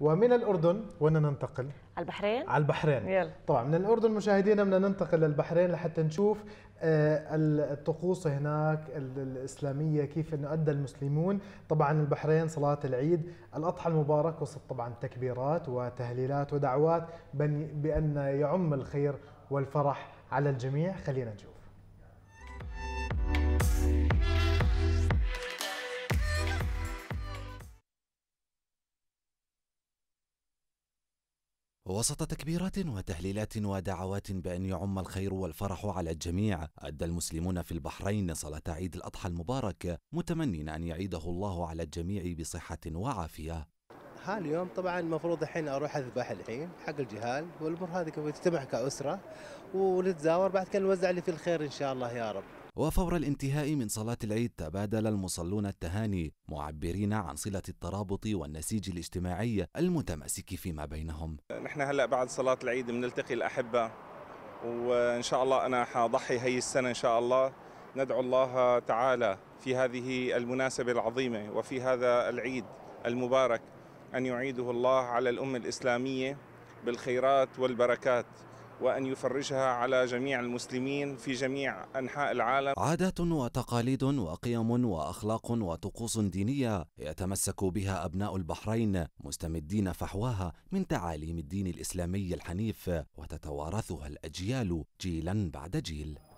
ومن الاردن وين ننتقل؟ على البحرين على البحرين يلا. طبعا من الاردن مشاهدينا بدنا ننتقل للبحرين لحتى نشوف آه، الطقوس هناك الاسلاميه كيف انه ادى المسلمون طبعا البحرين صلاه العيد الاضحى المبارك وسط طبعا تكبيرات وتهليلات ودعوات بان يعم الخير والفرح على الجميع خلينا نشوف وسط تكبيرات وتهليلات ودعوات بأن يعم الخير والفرح على الجميع أدى المسلمون في البحرين صلاة عيد الأضحى المبارك متمنين أن يعيده الله على الجميع بصحة وعافية ها اليوم طبعا المفروض الحين اروح اذبح الحين حق الجهال والامور هذه كيف تجتمع كاسره ونتزاور بعد كان نوزع اللي في الخير ان شاء الله يا رب وفور الانتهاء من صلاة العيد تبادل المصلون التهاني معبرين عن صلة الترابط والنسيج الاجتماعي المتماسك فيما بينهم نحن هلأ بعد صلاة العيد بنلتقي الأحبة وإن شاء الله أنا حضحي هي السنة إن شاء الله ندعو الله تعالى في هذه المناسبة العظيمة وفي هذا العيد المبارك أن يعيده الله على الأمة الإسلامية بالخيرات والبركات وأن يفرجها على جميع المسلمين في جميع أنحاء العالم عادات وتقاليد وقيم وأخلاق وطقوس دينية يتمسك بها أبناء البحرين مستمدين فحواها من تعاليم الدين الإسلامي الحنيف وتتوارثها الأجيال جيلا بعد جيل